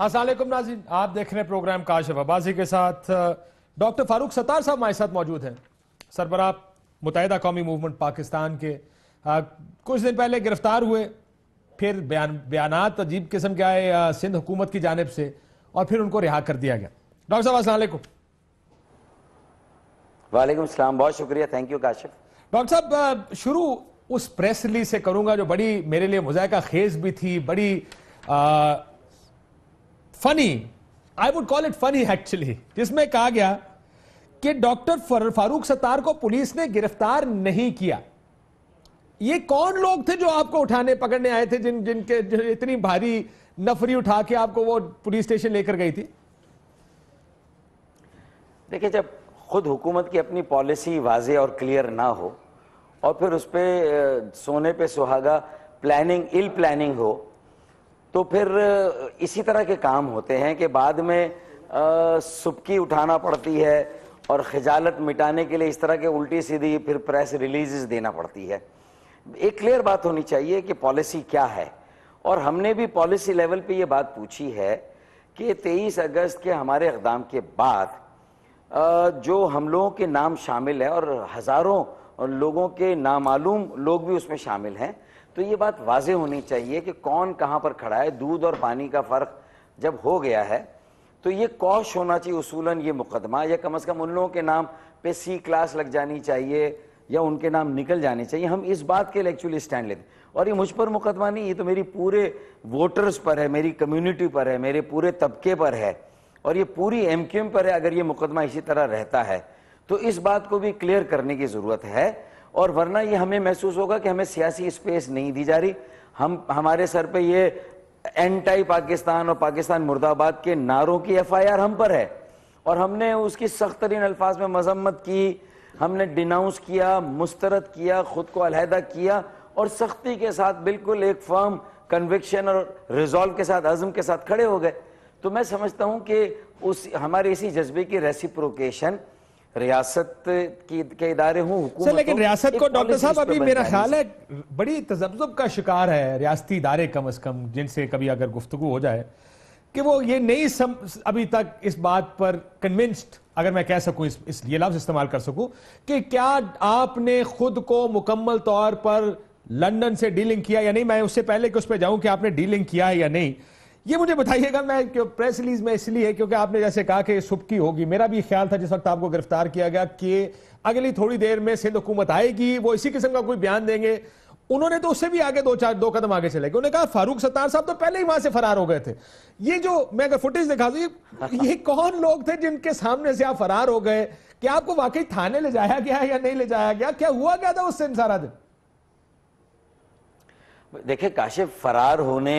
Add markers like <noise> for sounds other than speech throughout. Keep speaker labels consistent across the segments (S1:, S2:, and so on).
S1: असलम नाजिन आप देख रहे हैं प्रोग्राम काशफ अबाजी के साथ डॉक्टर फारूक सतार साहब हमारे साथ मौजूद हैं सरबरा मुतहदा कौमी मूवमेंट पाकिस्तान के आ, कुछ दिन पहले गिरफ्तार हुए फिर बयान बयान अजीब किस्म के आए सिंध हुकूमत की जानब से और फिर उनको रिहा
S2: कर दिया गया डॉक्टर साहब असल वालेकुम सलाम बहुत शुक्रिया थैंक यू काशिफ
S1: डॉक्टर साहब शुरू उस प्रेस रिलीज से करूंगा जो बड़ी मेरे लिए मुजायका खेज भी थी बड़ी आ, funny I would call it funny actually जिसमें कहा गया कि डॉक्टर फारूक सत्तार को पुलिस ने गिरफ्तार नहीं किया ये कौन लोग थे जो आपको उठाने पकड़ने आए थे जिन जिनके जिन इतनी भारी नफरी उठा के आपको वो पुलिस स्टेशन लेकर गई थी
S2: देखिए जब खुद हुकूमत की अपनी पॉलिसी वाजे और क्लियर ना हो और फिर उस पर सोने पे सुहागा प्लानिंग इल प्लानिंग हो तो फिर इसी तरह के काम होते हैं कि बाद में सुबकी उठाना पड़ती है और खजालत मिटाने के लिए इस तरह के उल्टी सीधी फिर प्रेस रिलीज देना पड़ती है एक क्लियर बात होनी चाहिए कि पॉलिसी क्या है और हमने भी पॉलिसी लेवल पे ये बात पूछी है कि 23 अगस्त के हमारे इकदाम के बाद जो हम लोगों के नाम शामिल है और हज़ारों लोगों के नामालूम लोग भी उसमें शामिल हैं तो ये बात वाजह होनी चाहिए कि कौन कहाँ पर खड़ा है दूध और पानी का फ़र्क जब हो गया है तो ये कौश होना चाहिए उसूलन ये मुकदमा या कम अज़ कम उन लोगों के नाम पे सी क्लास लग जानी चाहिए या उनके नाम निकल जाने चाहिए हम इस बात के लिए एक्चुअली स्टैंड लेते और ये मुझ पर मुकदमा नहीं ये तो मेरी पूरे वोटर्स पर है मेरी कम्युनिटी पर है मेरे पूरे तबके पर है और ये पूरी एम पर है अगर ये मुकदमा इसी तरह रहता है तो इस बात को भी क्लियर करने की ज़रूरत है और वरना ये हमें महसूस होगा कि हमें सियासी स्पेस नहीं दी जा रही हम हमारे सर पे ये एंटाई पाकिस्तान और पाकिस्तान मुर्दाबाद के नारों की एफआईआर हम पर है और हमने उसकी सख्त तरीन अल्फाज में मजम्मत की हमने डिनाउंस किया मुस्तरद किया ख़ुद को अलहदा किया और सख्ती के साथ बिल्कुल एक फर्म कन्विक्शन और रिजॉल्व के साथ अज़म के साथ खड़े हो गए तो मैं समझता हूँ कि उस हमारे इसी जज्बे की रेसिप्रोकेशन रियासत की के इदारे हूँ लेकिन रियासत को डॉक्टर साहब अभी मेरा ख्याल है
S1: बड़ी तजब्जुब का शिकार है रियासती इदारे कम अज कम जिनसे कभी अगर गुफ्तु हो जाए कि वो ये नहीं सम अभी तक इस बात पर कन्विंस्ड अगर मैं कह सकूं इस, इस ये लफ्ज इस्तेमाल कर सकूं कि क्या आपने खुद को मुकम्मल तौर पर लंदन से डीलिंग किया या नहीं मैं उससे पहले कि उस पर जाऊं कि आपने डीलिंग किया है या नहीं ये मुझे बताइएगा मैं क्यों प्रेस रिलीज में इसलिए है क्योंकि आपने जैसे कहा कि सुबकी होगी मेरा भी ख्याल था जिस वक्त आपको गिरफ्तार किया गया कि अगली थोड़ी देर में सिंध हुकूमत आएगी वो इसी किस्म का कोई बयान देंगे उन्होंने तो उससे भी आगे दो चार दो कदम आगे चले गए उन्होंने कहा फारूक सत्तार साहब तो पहले ही वहां से फरार हो गए थे ये जो मैं अगर फुटेज दिखा दू ये कौन लोग थे जिनके सामने से आप फरार हो गए क्या आपको वाकई थाने ले जाया गया या नहीं ले जाया गया क्या हुआ क्या था उससे सारा दिन
S2: देखिये काशिफ फरार होने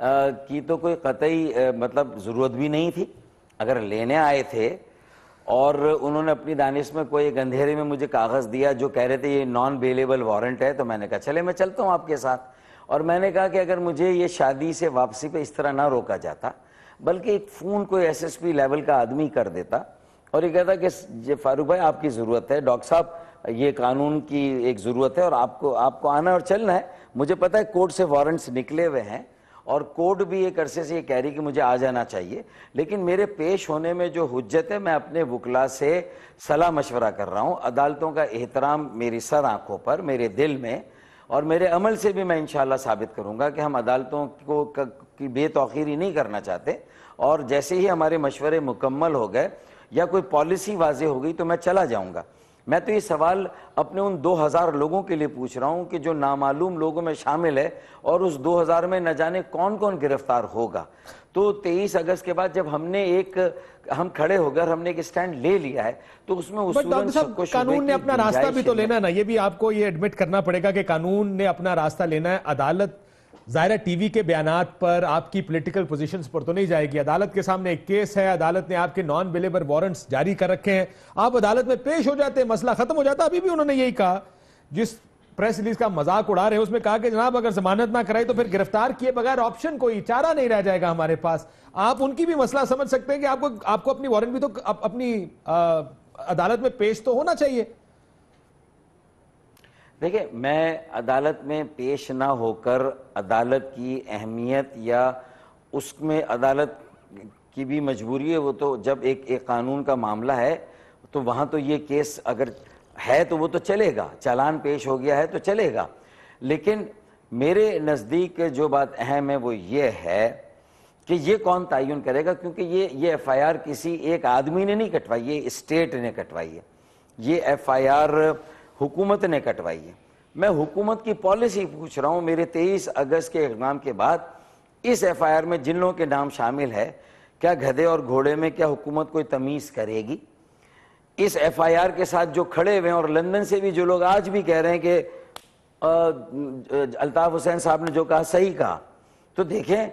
S2: की तो कोई कतई मतलब ज़रूरत भी नहीं थी अगर लेने आए थे और उन्होंने अपनी दानिश में कोई अंधेरे में मुझे कागज़ दिया जो कह रहे थे ये नॉन अवेलेबल वारंट है तो मैंने कहा चले मैं चलता हूँ आपके साथ और मैंने कहा कि अगर मुझे ये शादी से वापसी पे इस तरह ना रोका जाता बल्कि एक फ़ोन कोई एसएसपी लेवल का आदमी कर देता और ये कहता कि ये फारूक भाई आपकी ज़रूरत है डॉक्टर साहब ये कानून की एक ज़रूरत है और आपको आपको आना और चलना है मुझे पता है कोर्ट से वारंट्स निकले हुए हैं और कोर्ट भी एक अरसे से ये कह रही कि मुझे आ जाना चाहिए लेकिन मेरे पेश होने में जो हजत है मैं अपने वकला से सलाह मशवरा कर रहा हूँ अदालतों का एहतराम मेरी सर आँखों पर मेरे दिल में और मेरे अमल से भी मैं इन साबित करूँगा कि हम अदालतों को की बेतौखीरी नहीं करना चाहते और जैसे ही हमारे मशवरे मुकम्मल हो गए या कोई पॉलिसी वाजे हो गई तो मैं चला जाऊँगा मैं तो ये सवाल अपने उन 2000 लोगों के लिए पूछ रहा हूँ कि जो नामालूम लोगों में शामिल है और उस 2000 में न जाने कौन कौन गिरफ्तार होगा तो 23 अगस्त के बाद जब हमने एक हम खड़े होकर हमने एक स्टैंड ले लिया है तो उसमें उसूलन कानून ने अपना रास्ता भी तो
S1: लेना ना ये भी आपको ये एडमिट करना पड़ेगा कि कानून ने अपना रास्ता लेना है अदालत है टीवी के बयान पर आपकी पॉलिटिकल पोजिशन पर तो नहीं जाएगी अदालत के सामने एक केस है अदालत ने आपके नॉन अवेलेबल वारंट्स जारी कर रखे हैं आप अदालत में पेश हो जाते हैं मसला खत्म हो जाता अभी भी उन्होंने यही कहा जिस प्रेस रिलीज का मजाक उड़ा रहे हैं उसमें कहा कि जनाब अगर जमानत ना कराई तो फिर गिरफ्तार किए बगैर ऑप्शन कोई चारा नहीं रह जाएगा हमारे पास आप उनकी भी मसला समझ सकते हैं कि आपको आपको अपनी वारंट भी तो अपनी आ, अदालत में पेश तो होना चाहिए
S2: देखिए मैं अदालत में पेश ना होकर अदालत की अहमियत या उसमें अदालत की भी मजबूरी है वो तो जब एक एक कानून का मामला है तो वहाँ तो ये केस अगर है तो वो तो चलेगा चालान पेश हो गया है तो चलेगा लेकिन मेरे नज़दीक जो बात अहम है वो ये है कि ये कौन तयन करेगा क्योंकि ये ये एफआईआर किसी एक आदमी ने नहीं कटवाई ये स्टेट ने कटवाई है ये एफआईआर हुकूमत ने कटवाई है मैं हुकूमत की पॉलिसी पूछ रहा हूँ मेरे तेईस अगस्त के इकदाम के बाद इस एफ आई आर में जिन लोगों के नाम शामिल है क्या गधे और घोड़े में क्या हुकूमत कोई तमीज़ करेगी इस एफ आई आर के साथ जो खड़े हुए हैं और लंदन से भी जो लोग आज भी कह रहे हैं कि अल्ताफ़ हुसैन साहब ने जो कहा सही कहा तो देखें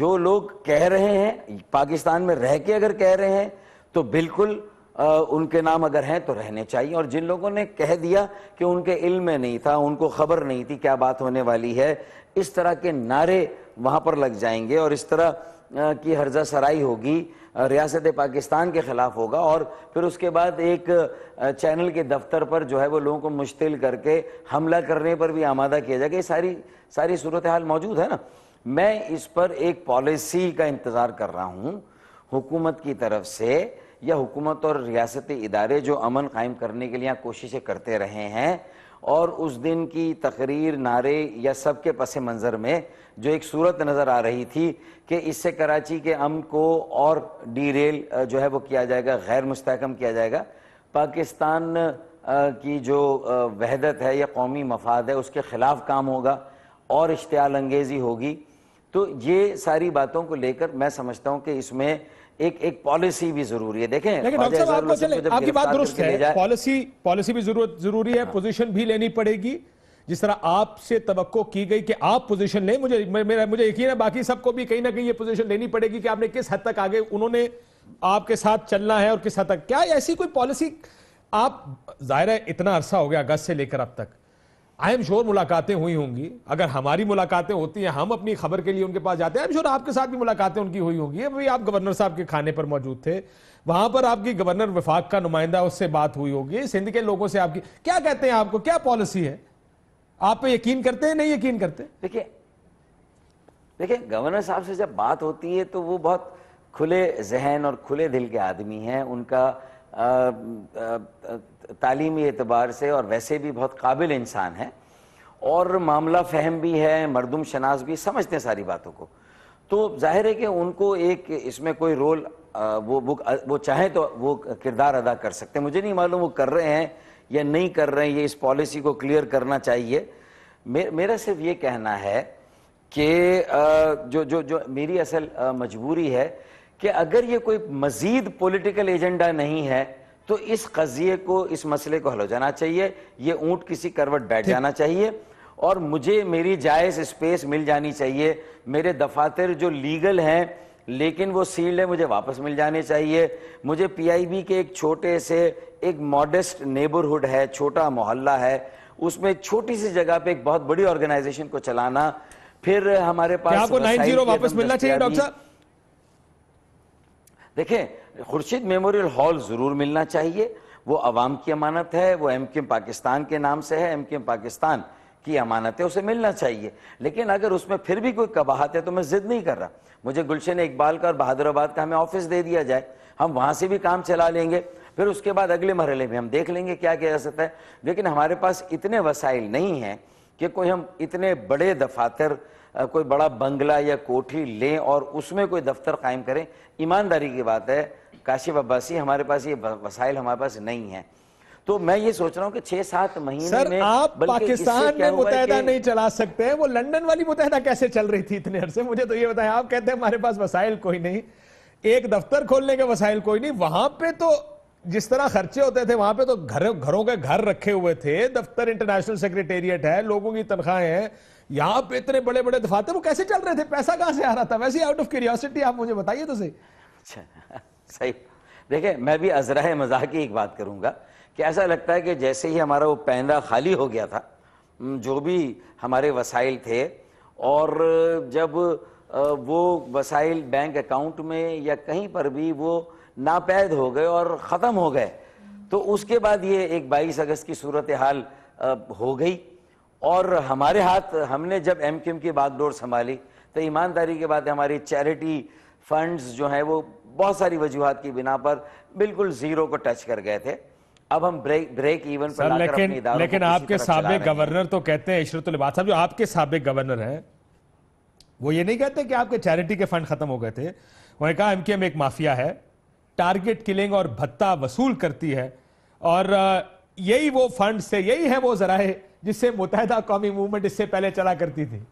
S2: जो लोग कह रहे हैं पाकिस्तान में रह के अगर कह रहे हैं तो बिल्कुल आ, उनके नाम अगर हैं तो रहने चाहिए और जिन लोगों ने कह दिया कि उनके इल्म में नहीं था उनको खबर नहीं थी क्या बात होने वाली है इस तरह के नारे वहाँ पर लग जाएंगे और इस तरह की हर्जा सराई होगी रियासत पाकिस्तान के ख़िलाफ़ होगा और फिर उसके बाद एक चैनल के दफ्तर पर जो है वो लोगों को मुश्तिल करके हमला करने पर भी आमादा किया जाएगा ये सारी सारी सूरत हाल मौजूद है ना मैं इस पर एक पॉलिसी का इंतज़ार कर रहा हूँ हुकूमत की तरफ से या हुकूमत और रियासती इदारे जो अमन कायम करने के लिए यहाँ कोशिशें करते रहे हैं और उस दिन की तकरीर नारे या सब के पस मंज़र में जो एक सूरत नज़र आ रही थी कि इससे कराची के अम को और डी रेल जो है वो किया जाएगा गैर मुस्तकम किया जाएगा पाकिस्तान की जो वहदत है या कौमी मफाद है उसके ख़िलाफ़ काम होगा और इश्तियाल अंगेज़ी होगी तो ये सारी बातों को लेकर मैं समझता हूं कि इसमें एक एक पॉलिसी भी जरूरी है देखें लेकिन चले आपकी बात दुरुस्त है
S1: पॉलिसी पॉलिसी भी जरूरत जरूरी है पोजीशन हाँ। भी लेनी पड़ेगी जिस तरह आपसे तवक्को की गई कि आप पोजीशन लें मुझे मेरा मुझे यकीन है बाकी सबको भी कहीं ना कहीं ये पोजीशन लेनी पड़ेगी कि आपने किस हद तक आगे उन्होंने आपके साथ चलना है और किस हद तक क्या ऐसी कोई पॉलिसी आप जाहिर है इतना अरसा हो गया अगस्त से लेकर अब तक आई एम श्योर मुलाकातें हुई होंगी अगर हमारी मुलाकातें होती हैं हम अपनी खबर के लिए उनके पास जाते हैं आई एम श्योर आपके साथ भी मुलाकातें उनकी हुई होंगी अभी आप गवर्नर साहब के खाने पर मौजूद थे वहां पर आपकी गवर्नर विफाक का नुमाइंदा उससे बात हुई होगी सिंध के लोगों से आपकी क्या कहते हैं आपको क्या पॉलिसी है आप पे यकीन करते हैं नहीं यकीन करते देखिए
S2: देखिए गवर्नर साहब से जब बात होती है तो वो बहुत खुले जहन और खुले दिल के आदमी हैं उनका आ, आ, आ, तालीमी एतबार से और वैसे भी बहुत काबिल इंसान है और मामला फहम भी है मरदम शनास भी समझते हैं सारी बातों को तो जाहिर है कि उनको एक इसमें कोई रोल वो बुक वो चाहे तो वो किरदार अदा कर सकते हैं मुझे नहीं मालूम वो कर रहे हैं या नहीं कर रहे हैं ये इस पॉलिसी को क्लियर करना चाहिए मे, मेरा सिर्फ ये कहना है कि जो जो जो मेरी असल मजबूरी है कि अगर ये कोई मज़ीद पॉलिटिकल एजेंडा नहीं है तो इस कजिए को इस मसले को हल हो जाना चाहिए ये ऊँट किसी करवट बैठ जाना चाहिए और मुझे मेरी जायज़ स्पेस मिल जानी चाहिए मेरे दफातर जो लीगल हैं लेकिन वो सील्ड है मुझे वापस मिल जाने चाहिए मुझे पीआईबी के एक छोटे से एक मॉडेस्ट नेबरहुड है छोटा मोहल्ला है उसमें छोटी सी जगह पे एक बहुत बड़ी ऑर्गेनाइजेशन को चलाना फिर हमारे पास आपको नाइन जीरो वापस मिलना चाहिए डॉक्टर साहब देखें खुर्शीद मेमोरियल हॉल ज़रूर मिलना चाहिए वो आवाम की अमानत है वो एम के पाकिस्तान के नाम से है एम के पाकिस्तान की अमानत है उसे मिलना चाहिए लेकिन अगर उसमें फिर भी कोई कबाहत है तो मैं ज़िद नहीं कर रहा मुझे गुलशन इकबाल का और बहादुराबाद का हमें ऑफिस दे दिया जाए हम वहाँ से भी काम चला लेंगे फिर उसके बाद अगले मरहले में हम देख लेंगे क्या किया जा सकता है लेकिन हमारे पास इतने वसाइल नहीं हैं कि कोई हम इतने बड़े दफातर कोई बड़ा बंगला या कोठी लें और उसमें कोई दफ्तर कायम करें ईमानदारी की बात है काशिफ अब्बासी हमारे पास ये वसाइल हमारे पास नहीं है तो मैं ये सोच रहा हूँ कि छह सात महीने सर, में आप पाकिस्तान में मुतहदा नहीं
S1: चला सकते हैं वो लंदन वाली मुतहदा कैसे चल रही थी इतने अरसे मुझे तो ये बताएं आप कहते हैं हमारे पास वसाइल कोई नहीं एक दफ्तर खोलने के वसाइल कोई नहीं वहां पे तो जिस तरह खर्चे होते थे वहां पे तो घर घरों के घर रखे हुए थे दफ्तर इंटरनेशनल सेक्रेटेरिएट है लोगों की तनख्वाहें हैं यहाँ पे इतने बड़े बड़े दफातर वो कैसे चल रहे थे पैसा कहां से आ रहा था वैसे आउट ऑफ क्यूरियोसिटी आप मुझे बताइए तो सही
S2: अच्छा सही देखे मैं भी अजरा मजाक की एक बात करूँगा कि ऐसा लगता है कि जैसे ही हमारा वो पैंदा खाली हो गया था जो भी हमारे वसाइल थे और जब वो वसाइल बैंक अकाउंट में या कहीं पर भी वो नापैद हो गए और ख़त्म हो गए तो उसके बाद ये एक बाईस अगस्त की सूरत हाल हो गई और हमारे हाथ हमने जब एम की बागडोर संभाली तो ईमानदारी के बाद हमारी चैरिटी फंड्स जो हैं वो बहुत सारी वजूहत की बिना पर बिल्कुल जीरो को टच कर गए थे अब हम ब्रेक ब्रेक इवन पर लेकिन लेकिन आपके सबक गवर्नर
S1: तो कहते हैं इशरत साहब जो आपके सबक गवर्नर हैं वो ये नहीं कहते कि आपके चैरिटी के फंड खत्म हो गए थे उन्होंने कहा एमकेएम एक माफिया है टारगेट किलिंग और भत्ता वसूल करती है और यही वो फंड से यही है वो जराए जिससे मुतहदा कौमी मूवमेंट इससे पहले चला करती थी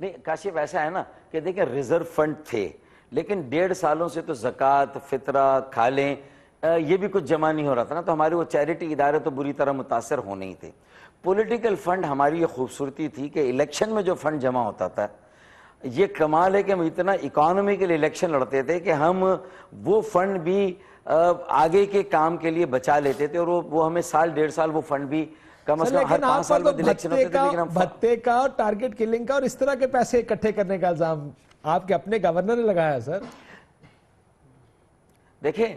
S2: नहीं काशिफ ऐसा है ना कि देखिए रिजर्व फंड थे लेकिन डेढ़ सालों से तो जक़ात फितरा खालें ये भी कुछ जमा नहीं हो रहा था ना तो हमारे वो चैरिटी इदारे तो बुरी तरह मुतासर होने ही थे पॉलिटिकल फ़ंड हमारी ये खूबसूरती थी कि इलेक्शन में जो फ़ंड जमा होता था ये कमाल है कि हम इतना इकानमी के लिए इलेक्शन लड़ते थे कि हम वो फ़ंड भी आगे के काम के लिए बचा लेते थे और वो वो हमें साल डेढ़ साल वो फंड भी कम अज कम हर पांच साल तो में इलेक्शन होते थे लेकिन हम
S1: भत्ते का टारगेट किलिंग का और इस तरह के पैसे इकट्ठे करने का इल्ज़ाम आपके अपने गवर्नर ने लगाया सर
S2: देखें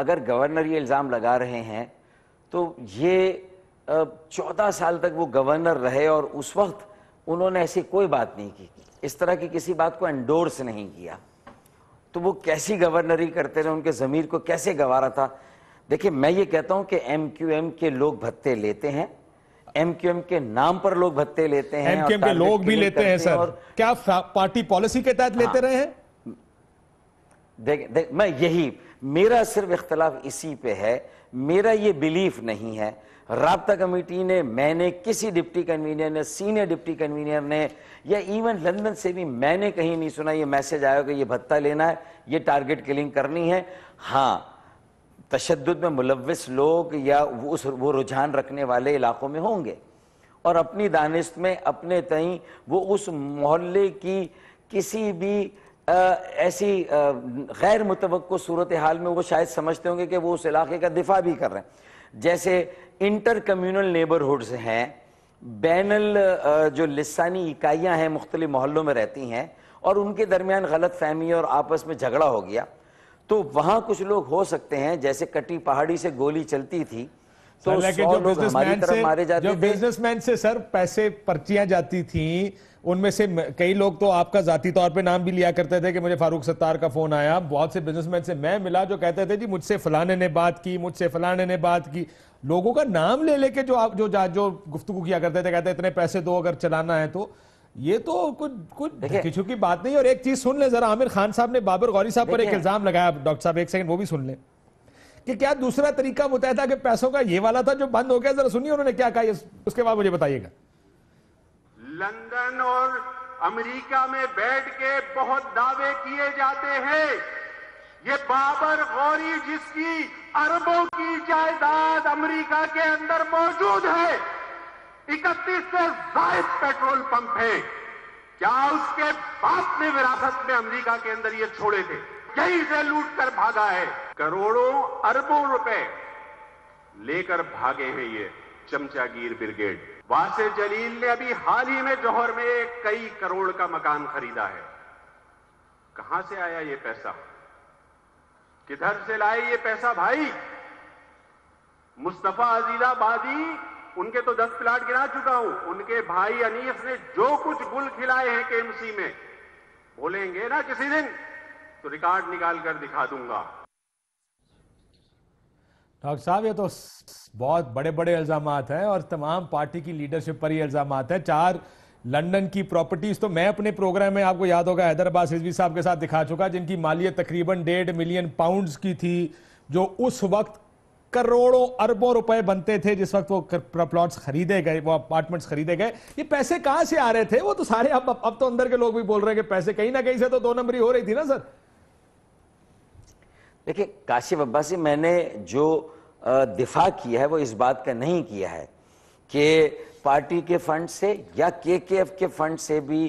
S2: अगर गवर्नर ये इल्ज़ाम लगा रहे हैं तो ये चौदह साल तक वो गवर्नर रहे और उस वक्त उन्होंने ऐसी कोई बात नहीं की इस तरह की किसी बात को एंडोर्स नहीं किया तो वो कैसी गवर्नरी करते रहे उनके ज़मीर को कैसे गवारा था देखिए मैं ये कहता हूं कि एम क्यू एम के लोग भत्ते लेते हैं एमक्यूएम के नाम पर लोग भत्ते लेते हैं एमक्यूएम के लोग भी लेते हैं सर और... क्या पार्टी पॉलिसी के तहत लेते हाँ। रहे हैं देख, देख मैं यही मेरा सिर्फ इख्तलाफ इसी पे है मेरा ये बिलीफ नहीं है राबता कमेटी ने मैंने किसी डिप्टी कन्वीनियर ने सीनियर डिप्टी कन्वीनियर ने या इवन लंदन से भी मैंने कहीं नहीं सुना ये मैसेज आया कि ये भत्ता लेना है ये टारगेट किलिंग करनी है हाँ तशद में मुलविस लोग या उस वो रुझान रखने वाले इलाकों में होंगे और अपनी दानिश में अपने तई वो उस मोहल्ले की किसी भी आ, ऐसी गैर मुतव सूरत हाल में वो शायद समझते होंगे कि वो उस इलाके का दिफा भी कर रहे हैं जैसे इंटर कम्यूनल नेबरहुड्स हैं बैनल जो लसानी इकाइयाँ हैं मुख्तलि मोहल्लों में रहती हैं और उनके दरमियान गलत फहमी और आपस में झगड़ा हो गया तो वहां कुछ लोग हो सकते हैं जैसे कटी पहाड़ी से गोली चलती थी तो जो बिजनेसमैन से मारे जाते जो
S1: बिजनेसमैन से सर पैसे पर्चियां जाती थी उनमें से कई लोग तो आपका जाति तौर पे नाम भी लिया करते थे कि मुझे फारूक सत्तार का फोन आया बहुत से बिजनेसमैन से मैं मिला जो कहते थे जी मुझसे फलाने ने बात की मुझसे फलाने ने बात की लोगों का नाम ले लेके जो आप जो जो गुफ्तु किया करते थे कहते इतने पैसे दो अगर चलाना है तो ये तो कुछ कुछ की बात नहीं और एक चीज सुन ले जरा आमिर खान साहब ने बाबर गौरी साहब पर एक इल्जाम लगाया डॉक्टर साहब एक सेकंड वो भी सुन ले कि क्या दूसरा तरीका था कि पैसों का ये वाला था जो बंद हो गया जरा सुनिए उन्होंने क्या कहा उसके बाद मुझे बताइएगा लंदन और अमेरिका में बैठ के बहुत दावे किए जाते हैं ये बाबर गौरी जिसकी अरबों की जायदाद अमेरिका के अंदर मौजूद है इकतीस से जायद पेट्रोल पंप है क्या उसके बाप ने विरासत में अमेरिका के अंदर ये छोड़े थे यही से लूट कर भागा है करोड़ों अरबों रुपए लेकर भागे हैं ये चमचागीर ब्रिगेड वासे जलील ने अभी हाल ही में जौहर में कई करोड़ का मकान खरीदा है कहां से आया ये पैसा किधर से लाए ये पैसा भाई मुस्तफा अजीलाबादी उनके तो दस प्लाट गिरा चुका हूं उनके भाई अनीस ने जो कुछ गुल खिलाए हैं केएमसी में बोलेंगे ना किसी दिन तो रिकॉर्ड निकाल कर दिखा दूंगा डॉक्टर साहब ये तो बहुत बड़े बड़े इल्जाम हैं और तमाम पार्टी की लीडरशिप पर ही इल्जाम हैं चार लंदन की प्रॉपर्टीज तो मैं अपने प्रोग्राम में आपको याद होगा हैदराबाद रिजवी साहब के साथ दिखा चुका जिनकी मालियत तकरीबन डेढ़ मिलियन पाउंड्स की थी जो उस वक्त करोड़ों अरबों रुपए बनते थे जिस वक्त वो प्लॉट्स खरीदे गए वो अपार्टमेंट्स खरीदे गए ये पैसे कहां से आ रहे थे वो तो सारे अब अब तो अंदर के लोग भी बोल रहे हैं कि पैसे कहीं ना कहीं से तो दो नंबरी हो रही थी ना सर
S2: देखिए काशिफ अब्बासी मैंने जो दिफा किया है वो इस बात का नहीं किया है कि पार्टी के फंड से या के के एफ के फंड से भी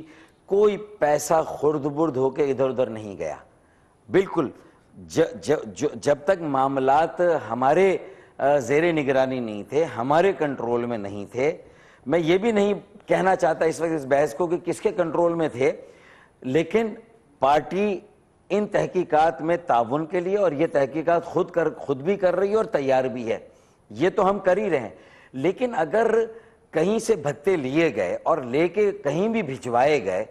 S2: कोई पैसा खुर्द बुर्द होकर इधर उधर नहीं गया बिल्कुल ज, ज, ज, जब तक मामलात हमारे जेर निगरानी नहीं थे हमारे कंट्रोल में नहीं थे मैं ये भी नहीं कहना चाहता इस वक्त इस बहस को कि किसके कंट्रोल में थे लेकिन पार्टी इन तहकीकात में ताउन के लिए और ये तहकीकात खुद कर खुद भी कर रही है और तैयार भी है ये तो हम कर ही रहे हैं लेकिन अगर कहीं से भत्ते लिए गए और लेके कहीं भी भिजवाए गए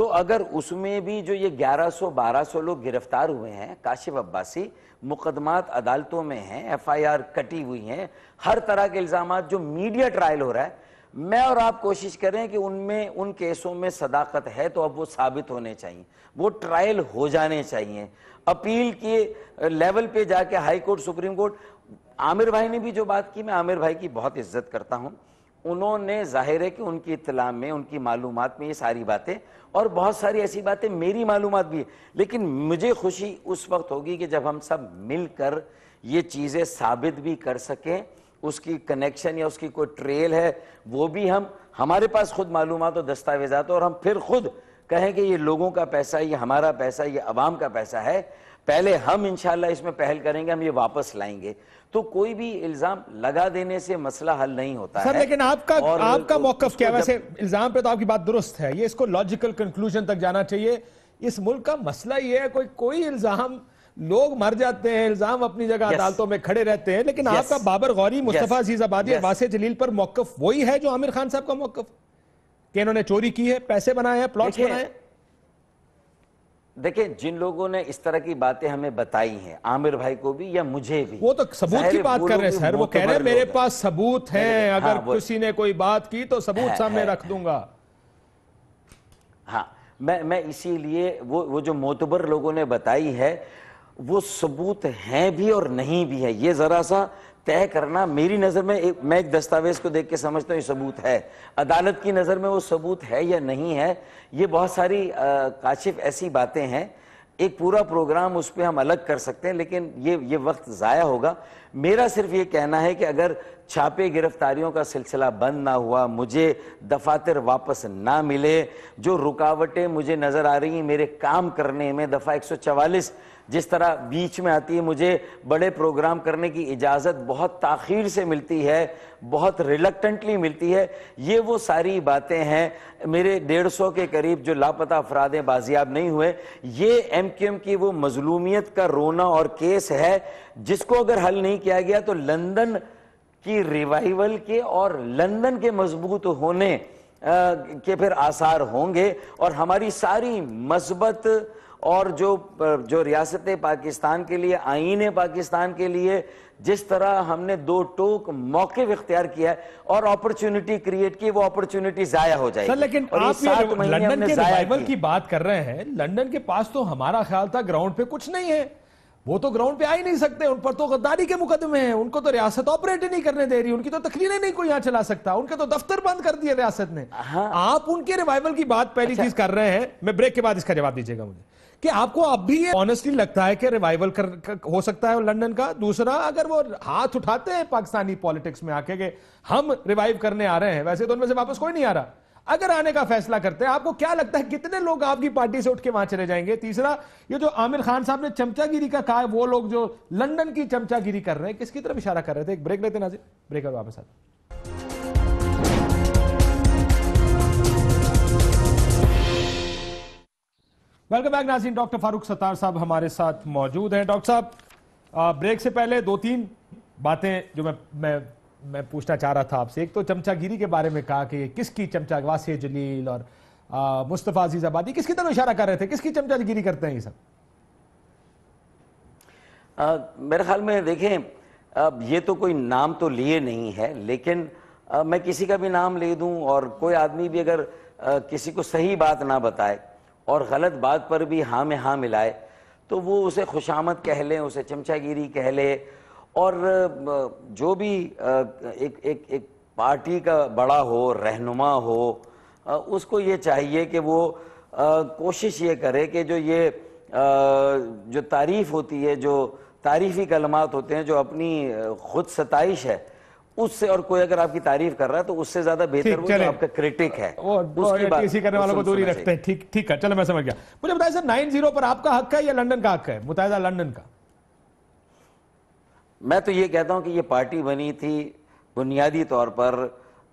S2: तो अगर उसमें भी जो ये 1100-1200 लोग गिरफ्तार हुए हैं काशिफ अब्बासी मुकदमात अदालतों में हैं एफआईआर कटी हुई हैं हर तरह के इल्ज़ाम जो मीडिया ट्रायल हो रहा है मैं और आप कोशिश करें कि उनमें उन केसों में सदाकत है तो अब वो साबित होने चाहिए वो ट्रायल हो जाने चाहिए अपील के लेवल पे जाके high court supreme court Aamir भाई ने भी जो बात की मैं आमिर भाई की बहुत इज्जत करता हूँ उन्होंने जाहिर है कि उनकी इतला में उनकी मालूम में ये सारी बातें और बहुत सारी ऐसी बातें मेरी मालूम भी है लेकिन मुझे खुशी उस वक्त होगी कि जब हम सब मिलकर ये चीज़ें साबित भी कर सकें उसकी कनेक्शन या उसकी कोई ट्रेल है वो भी हम हमारे पास खुद मालूम और दस्तावेजात और हम फिर खुद कहें कि ये लोगों का पैसा ये हमारा पैसा ये आवाम का पैसा है पहले हम इन इसमें पहल करेंगे हम ये वापस लाएंगे तो कोई भी इल्जाम लगा देने से मसला हल नहीं होता सर, है लेकिन आपका आपका मौकफ क्या वैसे
S1: इल्जाम पे तो आपकी बात दुरुस्त है ये इसको लॉजिकल कंक्लूजन तक जाना चाहिए इस मुल्क का मसला ये है कोई कोई इल्जाम लोग मर जाते हैं इल्जाम अपनी जगह अदालतों में खड़े रहते हैं लेकिन आपका बाबर गौरी मुस्तफ़ा अजीज आबादी वासे जलील पर मौकफ वही है जो आमिर खान साहब का मौकफ कि इन्होंने चोरी की है पैसे बनाए हैं प्लॉट बनाए हैं
S2: देखिए जिन लोगों ने इस तरह की बातें हमें बताई हैं आमिर भाई को भी या मुझे भी वो तो सबूत की बात कर रहे हैं सर वो कह रहे हैं मेरे
S1: पास सबूत है हाँ, अगर किसी
S2: ने कोई बात की तो सबूत सामने रख दूंगा हाँ मैं मैं इसीलिए वो वो जो मोतबर लोगों ने बताई है वो सबूत हैं भी और नहीं भी है ये जरा सा तय करना मेरी नज़र में एक मैं एक दस्तावेज़ को देख के समझता हूँ सबूत है अदालत की नज़र में वो सबूत है या नहीं है ये बहुत सारी काशिफ ऐसी बातें हैं एक पूरा प्रोग्राम उस पर हम अलग कर सकते हैं लेकिन ये ये वक्त ज़ाया होगा मेरा सिर्फ ये कहना है कि अगर छापे गिरफ्तारियों का सिलसिला बंद ना हुआ मुझे दफातर वापस ना मिले जो रुकावटें मुझे नज़र आ रही हैं मेरे काम करने में दफ़ा एक जिस तरह बीच में आती है मुझे बड़े प्रोग्राम करने की इजाज़त बहुत ताखिर से मिलती है बहुत रिलकटेंटली मिलती है ये वो सारी बातें हैं मेरे डेढ़ सौ के करीब जो लापता अफराद बाजियाब नहीं हुए ये एम क्यू एम की वो मजलूमियत का रोना और केस है जिसको अगर हल नहीं किया गया तो लंदन की रिवाइवल के और लंदन के मजबूत होने के फिर आसार होंगे और हमारी सारी मजबत और जो जो रियासत पाकिस्तान के लिए आइन पाकिस्तान के लिए जिस तरह हमने दो टोक मौके इख्तियार किया और अपॉर्चुनिटी क्रिएट की वो अपॉर्चुनिटी जाया हो जाएगी सर लेकिन आप ये लंदन के रिवाइवल की
S1: बात कर रहे हैं लंदन के पास तो हमारा ख्याल था ग्राउंड पे कुछ नहीं है वो तो ग्राउंड पे आ ही नहीं सकते उन पर तो गद्दारी के मुकदमे हैं उनको तो रियासत ऑपरेट ही नहीं करने दे रही उनकी तो तकरीरें नहीं कोई यहाँ चला सकता उनके तो दफ्तर बंद कर दिए रियासत ने हाँ। आप उनके रिवाइवल की बात पहली अच्छा। चीज कर रहे हैं मैं ब्रेक के बाद इसका जवाब दीजिएगा मुझे कि आपको अब भी ऑनेस्टली लगता है कि रिवाइवल कर, कर, हो सकता है लंदन का दूसरा अगर वो हाथ उठाते हैं पाकिस्तानी पॉलिटिक्स में आके हम रिवाइव करने आ रहे हैं वैसे तो उनमें से वापस कोई नहीं आ रहा अगर आने का फैसला करते हैं आपको क्या लगता है कितने लोग आपकी पार्टी से उठ के वहां चले जाएंगे तीसरा ये जो आमिर खान साहब ने चमचागिरी का कहा है वो लोग जो लंदन की चमचागिरी कर रहे हैं किसकी तरफ इशारा कर रहे थे एक ब्रेक लेते नाजिर ब्रेक वापस आते वेलकम बैक नाजीन डॉक्टर फारूक सत्तार साहब हमारे साथ मौजूद हैं डॉक्टर साहब ब्रेक से पहले दो तीन बातें जो मैं मैं मैं पूछना चाह रहा था आपसे एक तो चमचागिरी के बारे में कहा कि किसकी चमचा वास जलील और मुस्तफ़ा अजीज आबादी किसकी तरफ इशारा कर रहे थे किसकी चमचागिरी करते हैं ये सब
S2: मेरे ख्याल में देखें अब ये तो कोई नाम तो लिए नहीं है लेकिन आ, मैं किसी का भी नाम ले दूं और कोई आदमी भी अगर आ, किसी को सही बात ना बताए और गलत बात पर भी हाँ में हाँ मिलाए तो वो उसे खुशामद कह लें उसे चमचागिरी कह ले और जो भी एक एक एक पार्टी का बड़ा हो रहनुमा हो उसको ये चाहिए कि वो कोशिश ये करे कि जो ये जो तारीफ़ होती है जो तारीफ़ी कलमात होते हैं जो अपनी खुद सताइश है उससे और कोई अगर आपकी तारीफ कर रहा है तो उससे ज्यादा बेहतर वो आपका क्रिटिक है टीसी करने वालों को दूरी रखते हैं
S1: ठीक ठीक है चलो मैं समझ गया मुझे बताया सर नाइन जीरो पर आपका हक है या लंदन का हक है मुताजा लंदन का
S2: मैं तो ये कहता हूं कि ये पार्टी बनी थी बुनियादी तौर पर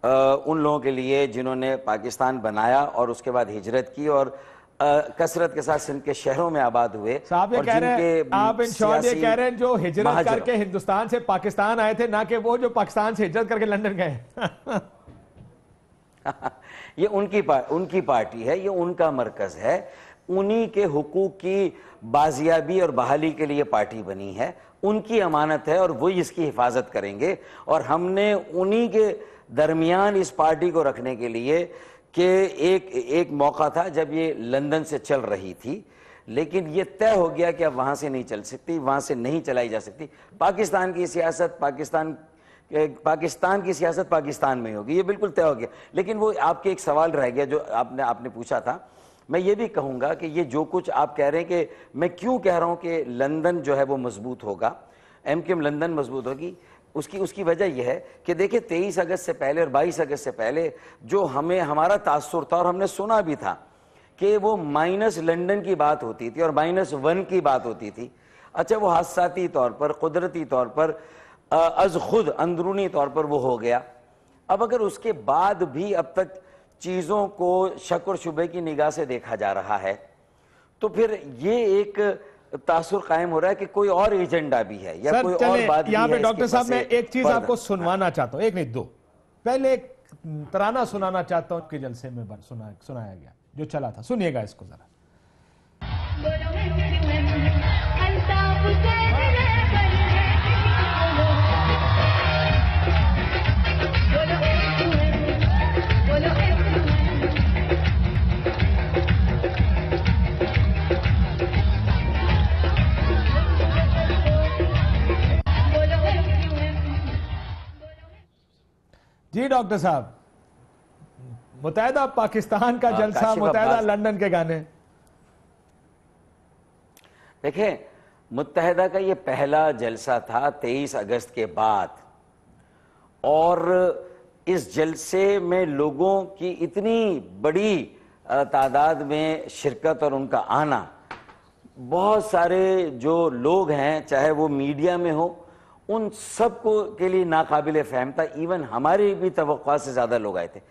S2: आ, उन लोगों के लिए जिन्होंने पाकिस्तान बनाया और उसके बाद हिजरत की और कसरत के साथ सिंध के शहरों में आबाद हुए साहब ये कह रहे हैं आप इन शॉर्ट ये कह रहे हैं जो हिजरत करके
S1: हिंदुस्तान से पाकिस्तान आए थे ना कि वो जो पाकिस्तान से हिजरत करके लंदन गए
S2: <laughs> ये उनकी पार, उनकी पार्टी है ये उनका मरकज है उन्हीं के हुकूक की बाजियाबी और बहाली के लिए पार्टी बनी है उनकी अमानत है और वही इसकी हिफाजत करेंगे और हमने उन्हीं के दरमियान इस पार्टी को रखने के लिए कि एक एक मौका था जब ये लंदन से चल रही थी लेकिन ये तय हो गया कि अब वहाँ से नहीं चल सकती वहाँ से नहीं चलाई जा सकती पाकिस्तान की सियासत पाकिस्तान पाकिस्तान की सियासत पाकिस्तान में होगी ये बिल्कुल तय हो गया लेकिन वो आपके एक सवाल रह गया जो आपने आपने पूछा था मैं ये भी कहूँगा कि ये जो कुछ आप कह रहे हैं कि मैं क्यों कह रहा हूँ कि लंदन जो है वो मजबूत होगा एम क्यूम लंदन मजबूत होगी उसकी उसकी वजह यह है कि देखिए तेईस अगस्त से पहले और बाईस अगस्त से पहले जो हमें हमारा तासुर था और हमने सुना भी था कि वो माइनस लंदन की बात होती थी और माइनस वन की बात होती थी अच्छा वो हादसाती तौर पर कुदरती तौर पर अज खुद अंदरूनी तौर पर वो हो गया अब अगर उसके बाद भी अब तक चीज़ों को शक और शुबे की निगाह से देखा जा रहा है तो फिर ये एक तासुर कायम हो रहा है कि कोई और एजेंडा भी है या सर, कोई और बात यहाँ पे डॉक्टर साहब मैं एक चीज आपको
S1: सुनवाना चाहता हूँ एक नहीं दो पहले एक तराना सुनाना चाहता हूँ कि जलसे में सुना, सुनाया गया जो चला था सुनिएगा इसको जरा जी डॉक्टर साहब मुतहदा पाकिस्तान का हाँ, जलसा मुतहदा लंदन के गाने
S2: देखें मुतहदा का ये पहला जलसा था 23 अगस्त के बाद और इस जलसे में लोगों की इतनी बड़ी तादाद में शिरकत और उनका आना बहुत सारे जो लोग हैं चाहे वो मीडिया में हो उन सब को के लिए नाकबिल फहम था इवन हमारी भी तो से ज़्यादा लोग आए थे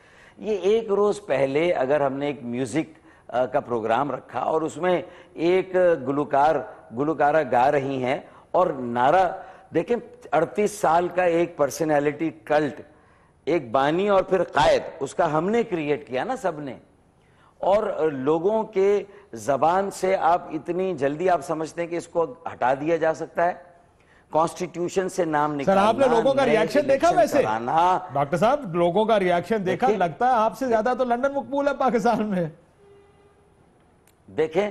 S2: ये एक रोज़ पहले अगर हमने एक म्यूज़िक का प्रोग्राम रखा और उसमें एक गुलकार गुलकारा गा रही हैं और नारा देखें 38 साल का एक पर्सनैलिटी कल्ट एक बानी और फिर कायद उसका हमने क्रिएट किया ना सब ने और लोगों के ज़बान से आप इतनी जल्दी आप समझते हैं कि इसको हटा दिया जा सकता है कॉन्स्टिट्यूशन से नाम निकाल आपने लोगों का रिएक्शन देखा वैसे
S1: डॉक्टर साहब लोगों का रिएक्शन देखा लगता है आपसे ज्यादा तो लंडन मकबूल है पाकिस्तान
S2: में देखें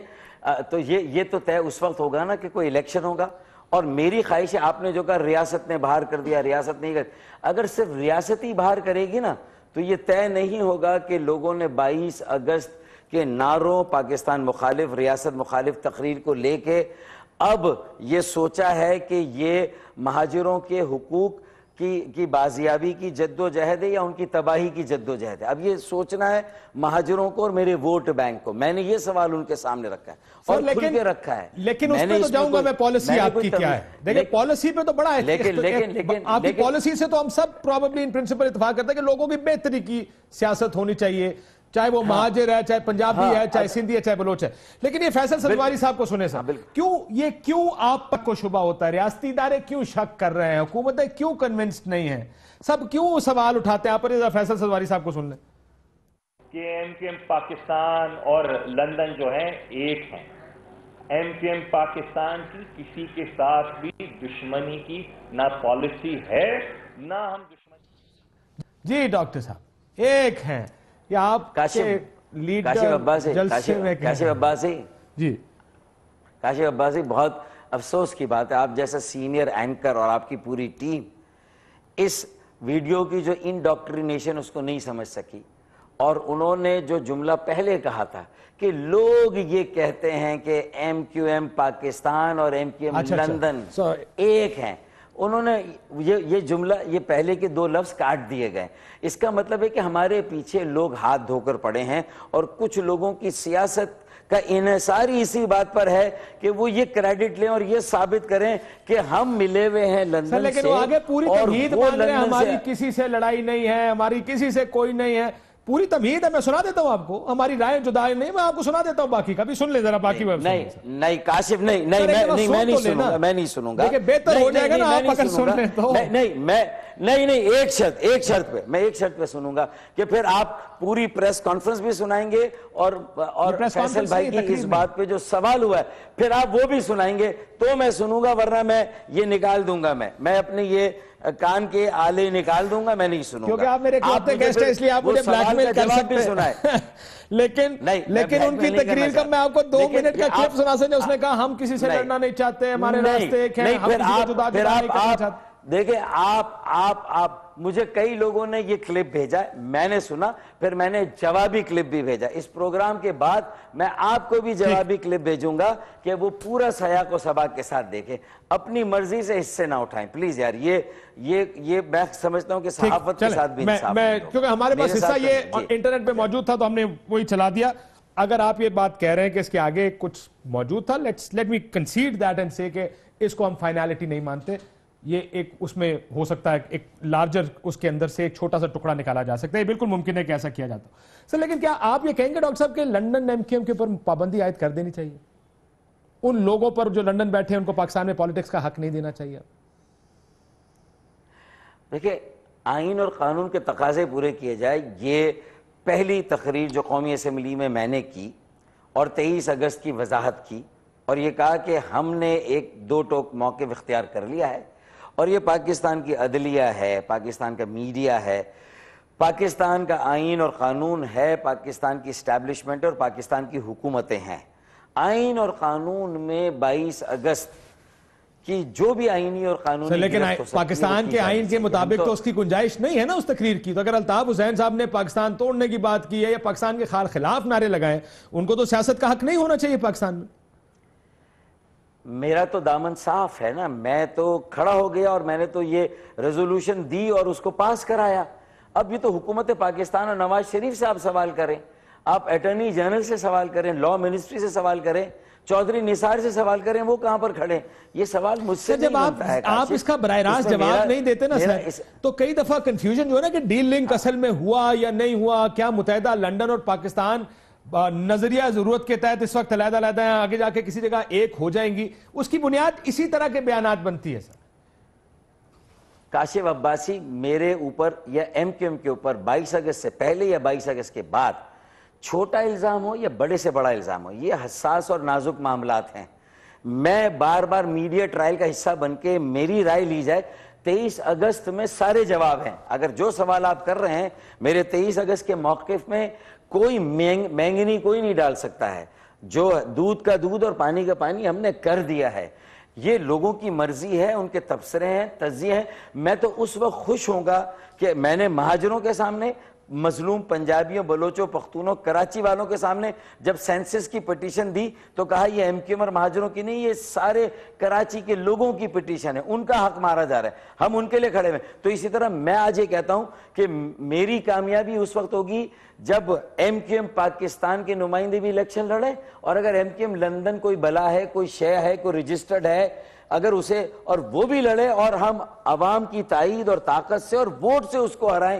S2: तो ये ये तो तय उस वक्त होगा ना कि कोई इलेक्शन होगा और मेरी ख्वाहिश है आपने जो कहा रियासत ने बाहर कर दिया रियासत नहीं कर अगर सिर्फ रियासत ही बाहर करेगी ना तो ये तय नहीं होगा कि लोगों ने 22 अगस्त के नारों पाकिस्तान मुखालिफ रियासत मुखालिफ तकरीर को लेके अब ये सोचा है कि ये महाजरों के हकूक़ की की बाजियाबी की जद्दोजहद है या उनकी तबाही की जद्दोजहद है अब ये सोचना है महाजरों को और मेरे वोट बैंक को मैंने ये सवाल उनके सामने रखा है और लेकिन के रखा है लेकिन उस पे तो जाऊंगा मैं पॉलिसी आपकी क्या है देखिए पॉलिसी पे तो बड़ा है लेकिन लेकिन लेकिन आपकी पॉलिसी
S1: से तो हम सब प्रॉबेबली इन प्रिंसिपल इतफाक करते हैं कि लोगों की बेहतरी की सियासत होनी चाहिए चाहे वो हाँ। महाजर है चाहे पंजाबी हाँ, है चाहे अच्छा। सिंधी है चाहे बलोच है लेकिन ये फैसल सलवारी साहब को सुने सर हाँ, क्यों ये क्यों आप पर को शुबा होता है रियाती इदारे क्यों शक कर रहे हैं हुकूमतें क्यों कन्विंस्ड नहीं है सब क्यों सवाल उठाते हैं आप फैसल सलवारी साहब को सुन लें कि एम पाकिस्तान और लंदन जो है एक है एम के एम पाकिस्तान की किसी के साथ भी दुश्मनी की ना पॉलिसी है ना हम दुश्मनी जी डॉक्टर साहब
S2: एक है या आप काशिफ लीड काशिफ अब्बासी अब्बासी जी काशिफ अब्बासी बहुत अफसोस की बात है आप जैसा सीनियर एंकर और आपकी पूरी टीम इस वीडियो की जो इनडॉक्ट्रिनेशन उसको नहीं समझ सकी और उन्होंने जो जुमला पहले कहा था कि लोग ये कहते हैं कि एम क्यू एम पाकिस्तान और एम क्यू एम लंदन एक हैं उन्होंने ये ये जुमला ये पहले के दो लफ्ज़ काट दिए गए इसका मतलब है कि हमारे पीछे लोग हाथ धोकर पड़े हैं और कुछ लोगों की सियासत का इसार इसी बात पर है कि वो ये क्रेडिट लें और ये साबित करें कि हम मिले हुए हैं लंदन लेकिन से वो आगे पूरी और वो लंदन हमारी से,
S1: किसी से लड़ाई नहीं है हमारी किसी से कोई नहीं है पूरी तमीद है मैं सुना देता हूँ आपको हमारी राय जो दाय नहीं मैं आपको सुना देता हूँ बाकी का भी सुन ले जरा बाकी नहीं नहीं, नहीं काशिफ नहीं नहीं मैं नहीं मैं तो नहीं सुनूंगा मैं नहीं सुनूंगा बेहतर हो जाएगा ना आप अगर सुन लेते हो
S2: नहीं मैं नहीं नहीं एक शर्त एक शर्त पे मैं एक शर्त पे सुनूंगा कि फिर आप पूरी प्रेस कॉन्फ्रेंस भी सुनाएंगे और और फैसल भाई की इस बात पे जो सवाल हुआ है फिर आप वो भी सुनाएंगे तो मैं सुनूंगा वरना मैं ये निकाल दूंगा मैं मैं अपने ये कान के आले निकाल दूंगा मैं नहीं सुनूंगा क्योंकि आप मेरे आप गेस्ट हैं इसलिए आप मुझे ब्लैकमेल कर सकते हैं सुनाए <laughs> लेकिन नहीं, लेकिन उनकी तकरीर का मैं आपको दो मिनट का क्लिप सुना सकते उसने कहा हम किसी से लड़ना नहीं
S1: चाहते हमारे रास्ते एक हैं हम किसी जुदा नहीं चाहते
S2: देखे आप आप आप मुझे कई लोगों ने ये क्लिप भेजा मैंने सुना फिर मैंने जवाबी क्लिप भी भेजा इस प्रोग्राम के बाद मैं आपको भी जवाबी क्लिप भेजूंगा कि वो पूरा सया को सबाक के साथ देखें अपनी मर्जी से हिस्से ना उठाएं प्लीज यार ये ये ये मैं समझता हूँ कि सहाफत के साथ भी मैं, मैं, क्योंकि हमारे पास हिस्सा ये
S1: इंटरनेट पे मौजूद था तो हमने वही चला दिया अगर आप ये बात कह रहे हैं कि इसके आगे कुछ मौजूद था let's let me consider that and से इसको हम फाइनैलिटी नहीं मानते ये एक उसमें हो सकता है एक लार्जर उसके अंदर से एक छोटा सा टुकड़ा निकाला जा सकता है बिल्कुल मुमकिन है कि ऐसा किया जाता सर लेकिन क्या आप ये कहेंगे डॉक्टर साहब कि लंदन एम के ऊपर पाबंदी आयद कर देनी चाहिए उन लोगों पर जो लंदन बैठे हैं उनको पाकिस्तान में पॉलिटिक्स का हक नहीं देना चाहिए
S2: देखिए आइन और कानून के तकाजे पूरे किए जाए ये पहली तकरीर जो कौमी असम्बली में मैंने की और तेईस अगस्त की वजाहत की और ये कहा कि हमने एक दो टोक मौके इख्तियार कर लिया है और ये पाकिस्तान की अदलिया है पाकिस्तान का मीडिया है पाकिस्तान का आइन और क़ानून है पाकिस्तान की इस्टेबलिशमेंट और पाकिस्तान की हुकूमतें हैं आइन और क़ानून में 22 अगस्त कि जो भी आईनी और कानून लेकिन आए, पाकिस्तान के आइन के मुताबिक तो, तो उसकी
S1: गुंजाइश नहीं है ना उस तकरीर की तो अगर अल्ताफ हुसैन साहब ने पाकिस्तान तोड़ने की बात की है या पाकिस्तान के खार खिलाफ नारे लगाए उनको तो सियासत का हक नहीं होना चाहिए पाकिस्तान में
S2: मेरा तो दामन साफ है ना मैं तो खड़ा हो गया और मैंने तो ये रेजोल्यूशन दी और उसको पास कराया अब ये तो हुकूमत पाकिस्तान और नवाज शरीफ से आप सवाल करें आप अटर्नी जनरल से सवाल करें लॉ मिनिस्ट्री से सवाल करें चौधरी निसार से सवाल करें वो कहां पर खड़े ये सवाल मुझसे जब आप आप इसका बरह रास्त जवाब नहीं देते ना सर इस... तो कई दफा
S1: कंफ्यूजन जो है ना कि डील लिंक हाँ। असल में हुआ या नहीं हुआ क्या मुतहदा लंडन और पाकिस्तान नजरिया जरूरत के तहत इस वक्त अलहदा अलहदा है आगे जाके किसी जगह एक हो जाएंगी उसकी बुनियाद इसी तरह के बयान बनती है सर
S2: काशिफ अब्बासी मेरे ऊपर या एम क्यूएम के ऊपर 22 अगस्त से पहले या 22 अगस्त के बाद छोटा इल्ज़ाम हो या बड़े से बड़ा इल्ज़ाम हो ये हसास और नाजुक मामला हैं मैं बार बार मीडिया ट्रायल का हिस्सा बन के मेरी राय ली जाए तेईस अगस्त में सारे जवाब हैं अगर जो सवाल आप कर रहे हैं मेरे तेईस अगस्त के मौकफ में कोई मैंग मैंगनी कोई नहीं डाल सकता है जो दूध का दूध और पानी का पानी हमने कर दिया है ये लोगों की मर्जी है उनके तबसरे हैं तजिए हैं मैं तो उस वक्त खुश होगा कि मैंने महाजरों के सामने मजलूम पंजाबियों बलोचों पख्तूनों कराची वालों के सामने जब सेंसस की पटिशन दी तो कहा यह एम क्यूम और महाजरों की नहीं ये सारे कराची के लोगों की पटिशन है उनका हक मारा जा रहा है हम उनके लिए खड़े हैं तो इसी तरह मैं आज ये कहता हूँ कि मेरी कामयाबी उस वक्त होगी जब एम क्यू एम पाकिस्तान के नुमाइंदे भी इलेक्शन लड़े और अगर एम क्यू एम लंदन कोई बला है कोई शय है कोई रजिस्टर्ड है अगर उसे और वो भी लड़े और हम आवाम की तइद और ताकत से और वोट से उसको हराएं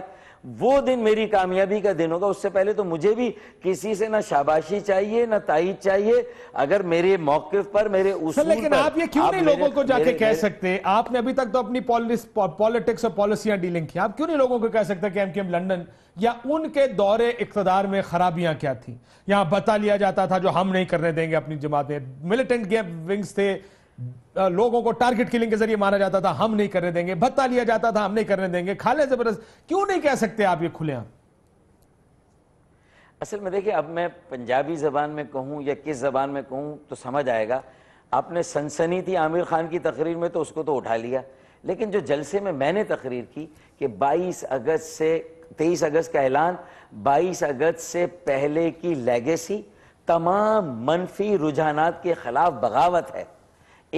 S2: वो दिन मेरी कामयाबी का दिन होगा उससे पहले तो मुझे भी किसी से ना शाबाशी चाहिए ना ताइज चाहिए अगर मेरे मौकफ पर मेरे उस लेकिन पर, आप ये क्यों आप नहीं लोगों को जाके कह
S1: सकते आपने अभी तक तो अपनी पॉलिटिक्स और पॉलिसियां डीलिंग की आप क्यों नहीं लोगों को कह सकते कि एमकेएम लंदन या उनके दौरे इकतदार में खराबियां क्या थी यहां बता लिया जाता था जो हम नहीं करने देंगे अपनी जमातें मिलिटेंट विंग्स थे लोगों को टारगेट किलिंग के जरिए मारा जाता था हम नहीं करने देंगे भत्ता लिया जाता था हम नहीं करने देंगे खाले जबरदस्त क्यों नहीं कह सकते आप ये खुले
S2: असल में देखिए अब मैं पंजाबी जबान में कहूं या किस जबान में कहूं तो समझ आएगा आपने सनसनी थी आमिर खान की तकरीर में तो उसको तो उठा लिया लेकिन जो जलसे में मैंने तकरीर की कि 22 अगस्त से 23 अगस्त का ऐलान 22 अगस्त से पहले की लेगेसी तमाम मनफी रुझाना के खिलाफ बगावत है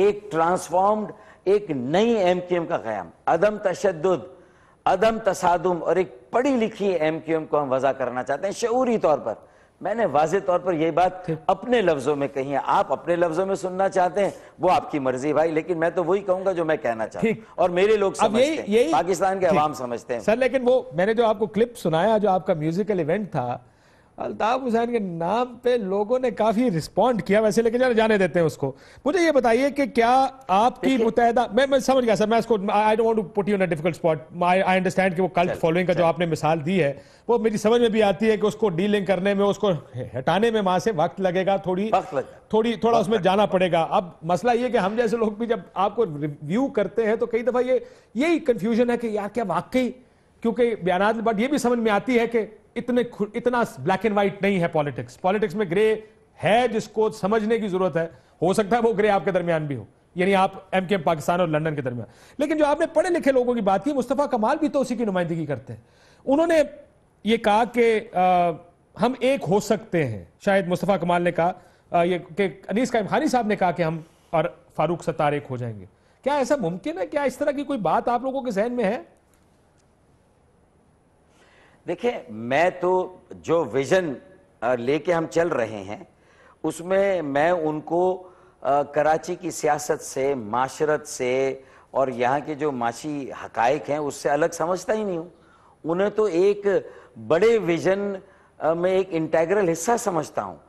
S2: एक ट्रांसफॉर्म्ड एक नई एमक्यूएम का क्याम अदम तशद अदम तसादम और एक पढ़ी लिखी एमक्यूएम को हम वजह करना चाहते हैं शूरी तौर पर मैंने वाज तौर पर यह बात अपने लफ्जों में कही है आप अपने लफ्जों में सुनना चाहते हैं वो आपकी मर्जी भाई लेकिन मैं तो वही कहूंगा जो मैं कहना चाहता हूँ और मेरे लोग समझते यही, हैं पाकिस्तान के अवाम समझते हैं
S1: सर लेकिन वो मैंने जो आपको क्लिप सुनाया जो आपका म्यूजिकल इवेंट था अल्ताफ हुसैन के नाम पे लोगों ने काफ़ी रिस्पॉन्ड किया वैसे लेकिन जाने जाने देते हैं उसको मुझे ये बताइए कि क्या आपकी मुतहदा मैं मैं समझ गया सर मैं इसको I don't want to put you in difficult spot I understand कि वो कल्ट फॉलोइंग का जो आपने मिसाल दी है वो मेरी समझ में भी आती है कि उसको डीलिंग करने में उसको हटाने में वहां से वक्त लगेगा थोड़ी थोड़ी थोड़ा उसमें जाना पड़ेगा अब मसला ये कि हम जैसे लोग भी जब आपको रिव्यू करते हैं तो कई दफ़ा ये यही कंफ्यूजन है कि यार क्या वाकई क्योंकि बयान बट ये भी समझ में आती है कि इतने इतना ब्लैक एंड व्हाइट नहीं है पॉलिटिक्स पॉलिटिक्स में ग्रे है जिसको समझने की जरूरत है हो सकता है वो ग्रे आपके दरमियान भी हो यानी आप एम के पाकिस्तान और लंदन के दरमियान लेकिन जो आपने पढ़े लिखे लोगों की बात की मुस्तफ़ा कमाल भी तो उसी की नुमाइंदगी करते हैं उन्होंने ये कहा कि हम एक हो सकते हैं शायद मुस्तफ़ा कमाल ने कहा ये कि अनीस कायम खानी साहब ने कहा कि हम और फारूक सत्तार एक हो जाएंगे क्या ऐसा मुमकिन है क्या इस तरह की कोई बात आप लोगों के जहन में है
S2: देखिए मैं तो जो विजन लेके हम चल रहे हैं उसमें मैं उनको कराची की सियासत से माशरत से और यहाँ के जो माशी हकायक हैं उससे अलग समझता ही नहीं हूँ उन्हें तो एक बड़े विजन में एक इंटेग्रल हिस्सा समझता हूँ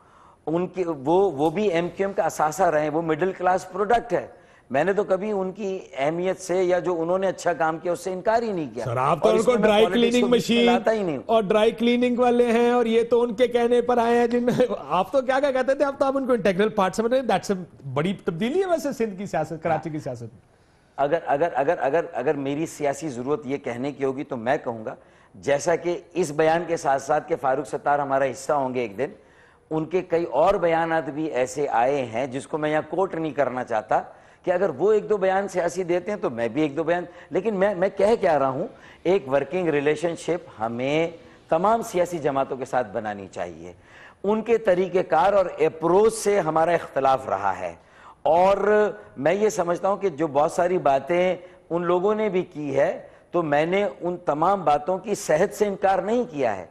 S2: उनके वो वो भी एम का असासा रहे वो मिडिल क्लास प्रोडक्ट है मैंने तो कभी उनकी अहमियत से या जो उन्होंने अच्छा काम किया उससे इनकार ही नहीं किया सर आप तो उनको ड्राई क्लीनिंग मशीन आता ही नहीं
S1: और ड्राई क्लीनिंग वाले हैं और ये तो उनके कहने पर आए हैं जिनमें <laughs> आप तो क्या क्या कहते थे आप तो आप उनको इंटेग्रल पार्ट समझ रहे दैट्स बड़ी तब्दीली है वैसे सिंध की सियासत कराची की सियासत
S2: अगर अगर अगर अगर अगर मेरी सियासी जरूरत ये कहने की होगी तो मैं कहूंगा जैसा कि इस बयान के साथ साथ के फारूक सत्तार हमारा हिस्सा होंगे एक दिन उनके कई और बयान भी ऐसे आए हैं जिसको मैं यहाँ कोट नहीं करना चाहता कि अगर वो एक दो बयान सियासी देते हैं तो मैं भी एक दो बयान लेकिन मैं मैं कह क्या रहा हूँ एक वर्किंग रिलेशनशिप हमें तमाम सियासी जमातों के साथ बनानी चाहिए उनके तरीक़ेकार और अप्रोच से हमारा इख्तलाफ रहा है और मैं ये समझता हूँ कि जो बहुत सारी बातें उन लोगों ने भी की है तो मैंने उन तमाम बातों की सेहत से इनकार नहीं किया है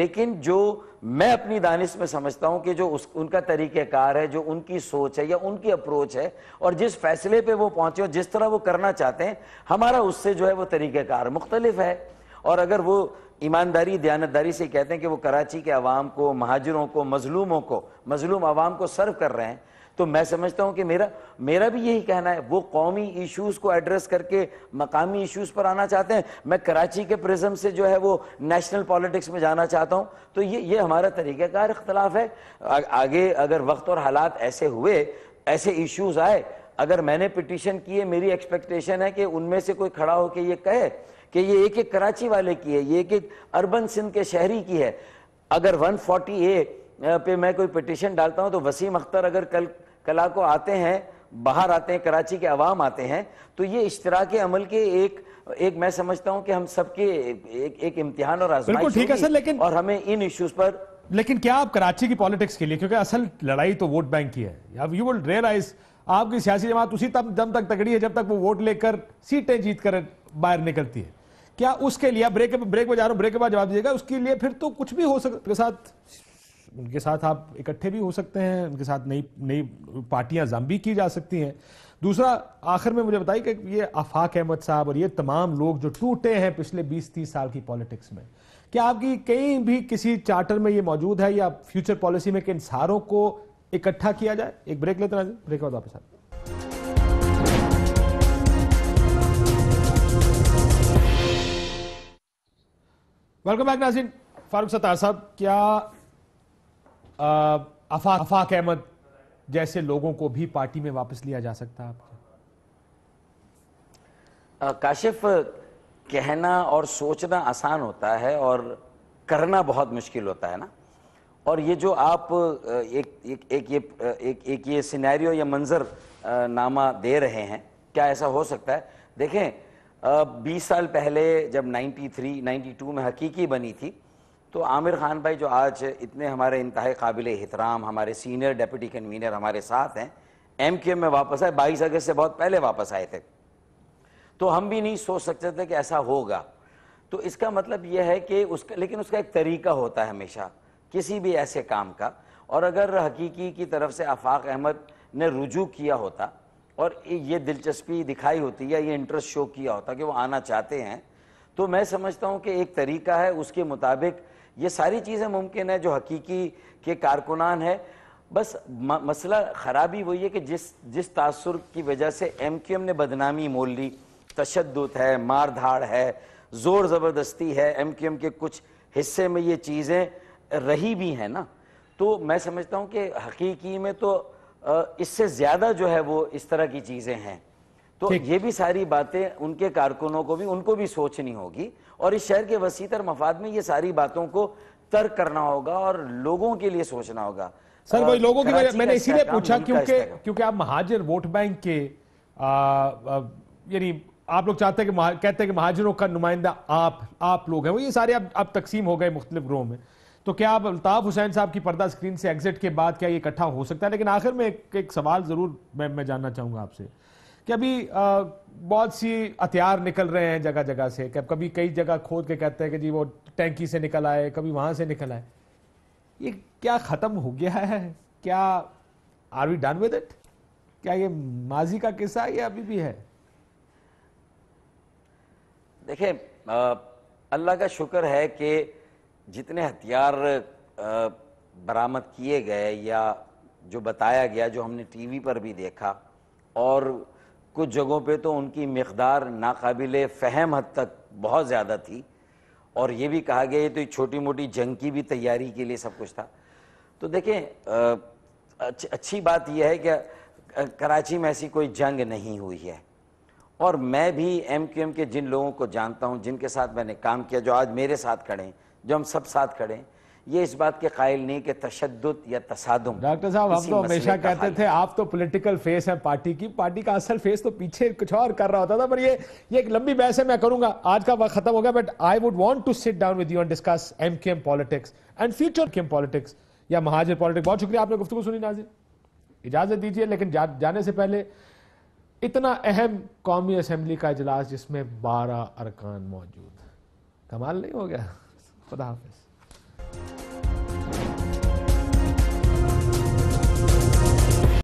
S2: लेकिन जो मैं अपनी दानिश में समझता हूं कि जो उस उनका तरीक़ेकार है जो उनकी सोच है या उनकी अप्रोच है और जिस फैसले पे वो पहुंचे और जिस तरह वो करना चाहते हैं हमारा उससे जो है वो तरीक़ेकार मुख्तलिफ है और अगर वो ईमानदारी दयानतदारी से कहते हैं कि वो कराची के आवाम को महाजरों को मजलूमों को मजलूम आवाम को सर्व कर रहे हैं तो मैं समझता हूं कि मेरा मेरा भी यही कहना है वो कौमी इश्यूज़ को एड्रेस करके मकामी इश्यूज़ पर आना चाहते हैं मैं कराची के प्रिज्म से जो है वो नेशनल पॉलिटिक्स में जाना चाहता हूं तो ये ये हमारा तरीक़ाकार इख्तलाफ है आ, आगे अगर वक्त और हालात ऐसे हुए ऐसे इश्यूज़ आए अगर मैंने पिटिशन किए मेरी एक्सपेक्टेशन है कि उनमें से कोई खड़ा होकर ये कहे कि ये एक एक कराची वाले की है ये एक एक अर्बन सिंध के शहरी की है अगर 140 ए पे मैं कोई पिटिशन डालता हूँ तो वसीम अख्तर अगर कल कला को आते हैं बाहर आते हैं कराची के अवाम आते हैं तो ये इश्तरा के अमल के एक एक मैं समझता हूं कि हम सबके एक, एक इम्तिहान और आजमाइश ठीक है सर
S1: लेकिन और हमें इन इश्यूज पर लेकिन क्या आप कराची की पॉलिटिक्स के लिए क्योंकि असल लड़ाई तो वोट बैंक की है यू विल रियलाइज आपकी सियासी जमात उसी तब दम तक तगड़ी है जब तक वो वोट लेकर सीटें जीत कर बाहर निकलती है क्या उसके लिए ब्रेक ब्रेक में जा रहा हूँ ब्रेक के बाद जवाब दीजिएगा उसके लिए फिर तो कुछ भी हो सकता साथ उनके साथ आप इकट्ठे भी हो सकते हैं उनके साथ नई नई पार्टियां भी की जा सकती हैं दूसरा आखिर में मुझे बताइए कि ये आफाक अहमद साहब और ये तमाम लोग जो टूटे हैं पिछले 20-30 साल की पॉलिटिक्स में क्या आपकी कहीं भी किसी चार्टर में ये मौजूद है या फ्यूचर पॉलिसी में कि इन सारों को इकट्ठा किया जाए एक ब्रेक लेते हैं ब्रेक बाद वापस आते वेलकम बैक नाजिन फारूक सत्तार साहब क्या अफाक अफाक अहमद जैसे लोगों को भी पार्टी में वापस लिया जा सकता है
S2: आपका काशिफ कहना और सोचना आसान होता है और करना बहुत मुश्किल होता है ना और ये जो आप एक एक एक ये एक एक ये सिनेरियो या मंजर नामा दे रहे हैं क्या ऐसा हो सकता है देखें 20 साल पहले जब 93 92 में हकीकी बनी थी तो आमिर खान भाई जो आज इतने हमारे इंतहा काबिल एहतराम हमारे सीनियर डेप्यूटी कन्वीनर हमारे साथ हैं एम के एम में वापस आए बाईस अगस्त से बहुत पहले वापस आए थे तो हम भी नहीं सोच सकते थे कि ऐसा होगा तो इसका मतलब यह है कि उसका लेकिन उसका एक तरीका होता है हमेशा किसी भी ऐसे काम का और अगर हकीकी की तरफ से आफाक अहमद ने रुजू किया होता और ये दिलचस्पी दिखाई होती या ये इंटरेस्ट शो किया होता कि वो आना चाहते हैं तो मैं समझता हूँ कि एक तरीका है उसके मुताबिक ये सारी चीज़ें मुमकिन है जो हकीकी के कारकुनान है बस मसला ख़राबी वही है कि जिस जिस तासर की वजह से एम क्यू एम ने बदनामी मोल ली तशद है मार धाड़ है ज़ोर ज़बरदस्ती है एम क्यू एम के कुछ हिस्से में ये चीज़ें रही भी हैं ना तो मैं समझता हूँ कि हकीकी में तो इससे ज़्यादा जो है वो इस तरह की चीज़ें हैं तो ये भी सारी बातें उनके कारकुनों को भी उनको भी सोचनी होगी और इस शहर के वसीतर मफाद में ये सारी बातों को तर्क करना होगा और लोगों के लिए सोचना होगा सर वही लोगों की मैंने इसीलिए पूछा क्योंकि
S1: क्योंकि आप महाजर वोट बैंक के यानी आप लोग चाहते हैं कि कहते हैं कि महाजरों का नुमाइंदा आप आप लोग हैं वो ये सारे अब अब तकसीम हो गए मुख्तलिफ ग्रोह में तो क्या आप अल्ताफ हुसैन साहब की पर्दा स्क्रीन से एग्जिट के बाद क्या ये इकट्ठा हो सकता है लेकिन आखिर में एक, एक सवाल जरूर मैं मैं जानना चाहूंगा आपसे कि अभी आ, बहुत सी हथियार निकल रहे हैं जगह जगह से कभी कई जगह खोद के कहते हैं कि जी वो टैंकी से निकल आए कभी वहां से निकल आए ये क्या खत्म हो गया है क्या are we done with it क्या ये माजी का किस्सा है या अभी भी है
S2: देखिए अल्लाह का शुक्र है कि जितने हथियार बरामद किए गए या जो बताया गया जो हमने टीवी पर भी देखा और कुछ जगहों पे तो उनकी मकदार नाकबिल फ़हम हद तक बहुत ज़्यादा थी और ये भी कहा गया ये तो छोटी मोटी जंग की भी तैयारी के लिए सब कुछ था तो देखें अच्छी बात यह है कि कराची में ऐसी कोई जंग नहीं हुई है और मैं भी एम क्यू एम के जिन लोगों को जानता हूँ जिनके साथ मैंने काम किया जो आज मेरे साथ खड़े हैं जो हम सब साथ खड़े हैं ये इस बात के कायल नहीं कि तशद या तसादम डॉक्टर साहब हम तो हमेशा कहते थे
S1: आप तो पॉलिटिकल फेस है पार्टी की पार्टी का असल फेस तो पीछे कुछ और कर रहा होता था पर ये ये एक लंबी बहस है मैं करूंगा आज का वक्त खत्म हो गया but I would want to sit down with you and discuss M K M politics and future के एम पॉलिटिक्स या महाजर पॉलिटिक्स बहुत शुक्रिया आपने गुफ्तु सुनी नाजिर इजाजत दीजिए लेकिन जा, जाने से पहले इतना अहम कौमी असम्बली का इजलास जिसमें बारह अरकान मौजूद कमाल नहीं हो गया खुदा हाफिज